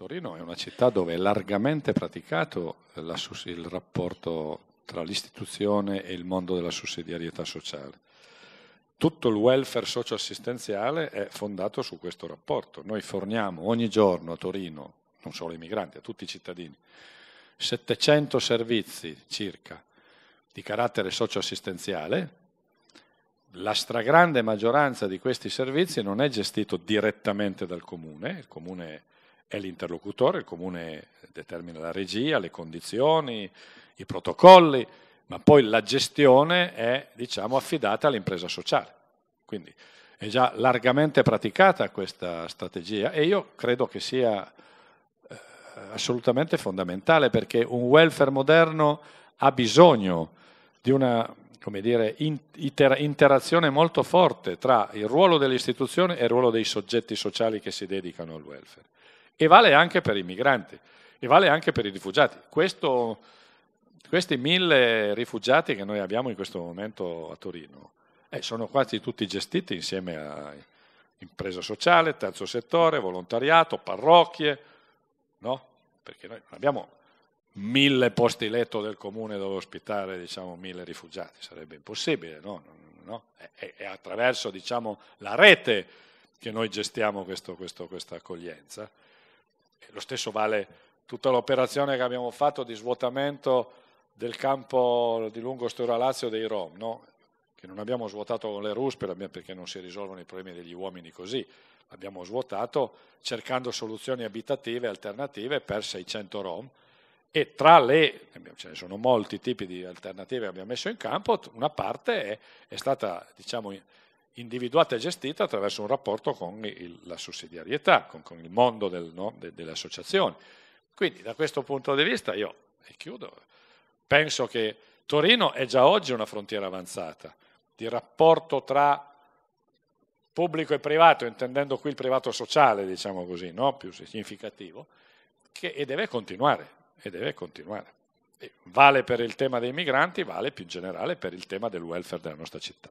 Torino è una città dove è largamente praticato la, il rapporto tra l'istituzione e il mondo della sussidiarietà sociale. Tutto il welfare socioassistenziale è fondato su questo rapporto. Noi forniamo ogni giorno a Torino, non solo ai migranti, a tutti i cittadini, 700 servizi circa di carattere socioassistenziale. La stragrande maggioranza di questi servizi non è gestito direttamente dal comune, il comune è l'interlocutore, il comune determina la regia, le condizioni, i protocolli, ma poi la gestione è diciamo, affidata all'impresa sociale. Quindi è già largamente praticata questa strategia e io credo che sia eh, assolutamente fondamentale perché un welfare moderno ha bisogno di una dire, inter- interazione molto forte tra il ruolo dell'istituzione e il ruolo dei soggetti sociali che si dedicano al welfare. E vale anche per i migranti, e vale anche per i rifugiati. Questo, questi mille rifugiati che noi abbiamo in questo momento a Torino eh, sono quasi tutti gestiti insieme a impresa sociale, terzo settore, volontariato, parrocchie, no? Perché noi non abbiamo mille posti letto del comune dove ospitare diciamo, mille rifugiati, sarebbe impossibile, no? no? È, è, attraverso diciamo, la rete che noi gestiamo questa accoglienza lo stesso vale tutta l'operazione che abbiamo fatto di svuotamento del campo di lungo Stora Lazio dei Rom, no? che non abbiamo svuotato con le ruspe perché non si risolvono i problemi degli uomini così, l'abbiamo svuotato cercando soluzioni abitative alternative per 600 Rom e tra le, ce ne sono molti tipi di alternative che abbiamo messo in campo, una parte è, è stata diciamo, individuata e gestita attraverso un rapporto con il, la sussidiarietà, con, con il mondo del, no, de, delle associazioni. Quindi da questo punto di vista io, e chiudo, penso che Torino è già oggi una frontiera avanzata di rapporto tra pubblico e privato, intendendo qui il privato sociale, diciamo così, no? più significativo, che, e deve continuare, e deve continuare. E vale per il tema dei migranti, vale più in generale per il tema del welfare della nostra città.